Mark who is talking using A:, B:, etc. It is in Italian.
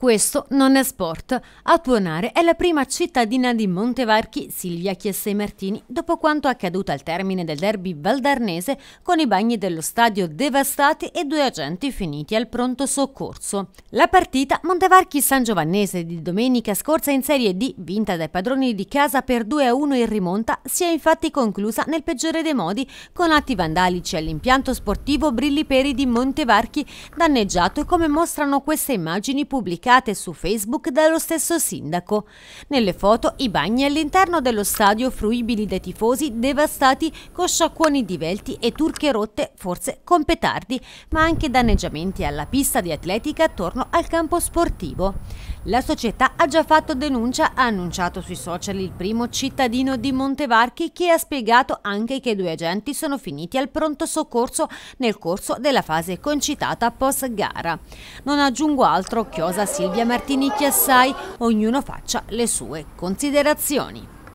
A: Questo non è sport. A tuonare è la prima cittadina di Montevarchi, Silvia Chiesse Martini, dopo quanto accaduto al termine del derby valdarnese con i bagni dello stadio devastati e due agenti finiti al pronto soccorso. La partita Montevarchi-San Giovannese di domenica scorsa in Serie D, vinta dai padroni di casa per 2-1 in rimonta, si è infatti conclusa nel peggiore dei modi con atti vandalici all'impianto sportivo Brilliperi di Montevarchi, danneggiato come mostrano queste immagini pubblicate pubblicate su Facebook dallo stesso sindaco. Nelle foto i bagni all'interno dello stadio fruibili dai tifosi devastati con sciacquoni divelti e turche rotte, forse con petardi, ma anche danneggiamenti alla pista di atletica attorno al campo sportivo. La società ha già fatto denuncia, ha annunciato sui social il primo cittadino di Montevarchi che ha spiegato anche che due agenti sono finiti al pronto soccorso nel corso della fase concitata post gara. Non aggiungo altro, chiosa Silvia Martini Chiassai, ognuno faccia le sue considerazioni.